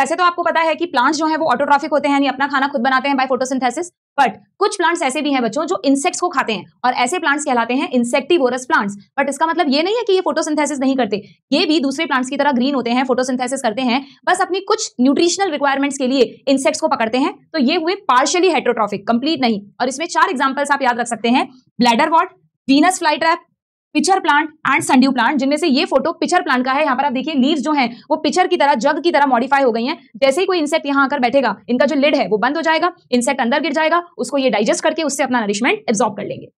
वैसे तो आपको पता है कि प्लांट्स जो है वो ऑटोट्रॉफिक होते हैं यानी अपना खाना खुद बनाते हैं बाय फोटोसिंथेसिस बट कुछ प्लांट्स ऐसे भी हैं बच्चों जो इंसेक्ट्स को खाते हैं और ऐसे प्लांट्स कहलाते हैं इंसेक्टिवोरस प्लांट्स बट इसका मतलब ये नहीं है कि ये फोटोसिंथेसिस नहीं करते ये भी दूसरे प्लांट्स की तरह ग्रीन होते हैं फोटोसिंथेसिस करते हैं बस अपनी कुछ न्यूट्रिशनल रिक्वायरमेंट्स के लिए इंसेक्ट्स को पकड़ते हैं तो ये हुए पार्शियली हेट्रोट्रॉफिक कंप्लीट नहीं और इसमें चार एग्जाम्पल्स आप याद रख सकते हैं bladderwort Venus flytrap pitcher plant and sundew plant जिनमें से ये फोटो पिचर प्लांट का है यहाँ पर आप देखिए लीव्स जो हैं वो पिचर की तरह जग की तरह मॉडिफाई हो गई हैं जैसे ही कोई इंसेक्ट यहाँ आकर बैठेगा इनका जो लिड है वो बंद हो जाएगा इंसेक्ट अंदर गिर जाएगा उसको ये डाइजेस्ट करके उससे अपना नरिशमेंट एब्जॉर्ब कर लेंगे